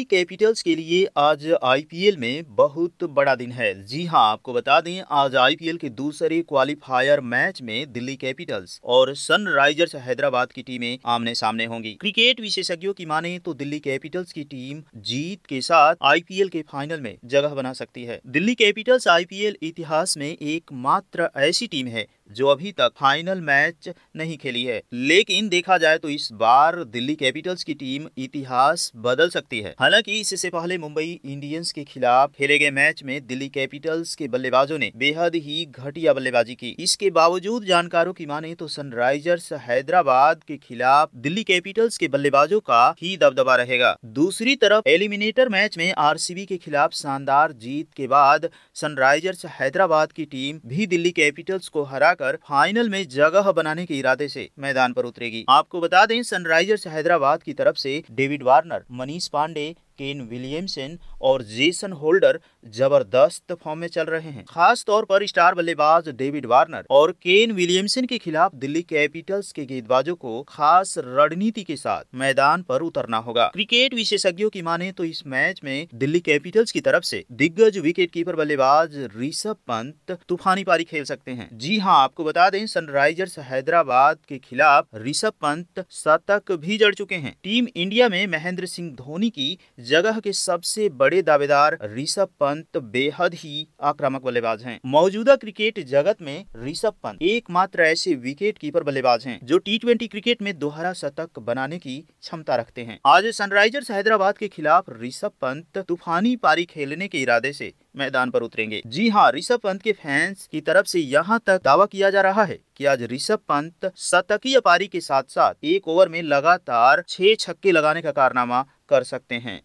Delhi Capitals के लिए आज आईपीएल में बहुत बड़ा दिन है जी हां आपको बता दें आज आईपीएल के दूसरे क्वालिफायर मैच में दिल्ली कैपिटल्स और सनराइजर्स हैदराबाद की टीमें आमने सामने होंगी क्रिकेट विशेषज्ञों की माने तो दिल्ली कैपिटल्स की टीम जीत के साथ आईपीएल के फाइनल में जगह बना सकती है दिल्ली कैपिटल्स आईपीएल इतिहास में एकमात्र ऐसी टीम है जो अभी तक फाइनल मैच नहीं खेली है लेकिन देखा जाए तो इस बार दिल्ली कैपिटल्स की टीम इतिहास बदल सकती है हालांकि इससे पहले मुंबई इंडियंस के खिलाफ खेले गए मैच में दिल्ली कैपिटल्स के बल्लेबाजों ने बेहद ही घटिया बल्लेबाजी की इसके बावजूद जानकारों की माने तो सनराइजर्स हैदराबाद के खिलाफ दिल्ली कैपिटल्स के बल्लेबाजों का ही दबदबा रहेगा दूसरी तरफ एलिमिनेटर मैच में आर के खिलाफ शानदार जीत के बाद सनराइजर्स हैदराबाद की टीम भी दिल्ली कैपिटल्स को हरा जाकर फाइनल में जगह बनाने के इरादे से मैदान पर उतरेगी आपको बता दें सनराइजर्स हैदराबाद की तरफ से David Warner Manish Pandey Kane Williamson और जेसन होल्डर जबरदस्त फॉर्म में चल रहे हैं खास तौर पर स्टार बल्लेबाज डेविड वार्नर और केन विलियमसन के खिलाफ दिल्ली कैपिटल्स के गेंदबाजों को खास रणनीति के साथ मैदान पर उतरना होगा क्रिकेट विशेषज्ञों की माने तो इस मैच में दिल्ली कैपिटल्स की तरफ से दिग्गज कीपर बल्लेबाज ऋषभ पंत तूफानी पारी खेल सकते हैं जी हाँ आपको बता दें सनराइजर्स हैदराबाद के खिलाफ ऋषभ पंत शतक भी जड़ चुके हैं टीम इंडिया में महेंद्र सिंह धोनी की जगह के सबसे बड़े दावेदार ऋषभ पंत बेहद ही आक्रामक बल्लेबाज हैं मौजूदा क्रिकेट जगत में ऋषभ पंत एकमात्र ऐसे विकेट कीपर बल्लेबाज हैं जो टी क्रिकेट में दोहरा शतक बनाने की क्षमता रखते हैं आज सनराइजर्स हैदराबाद के खिलाफ ऋषभ पंत तूफानी पारी खेलने के इरादे से मैदान पर उतरेंगे जी हाँ ऋषभ पंत के फैंस की तरफ से यहाँ तक दावा किया जा रहा है कि आज ऋषभ पंत शतकीय पारी के साथ साथ एक ओवर में लगातार छह छक्के लगाने का कारनामा कर सकते हैं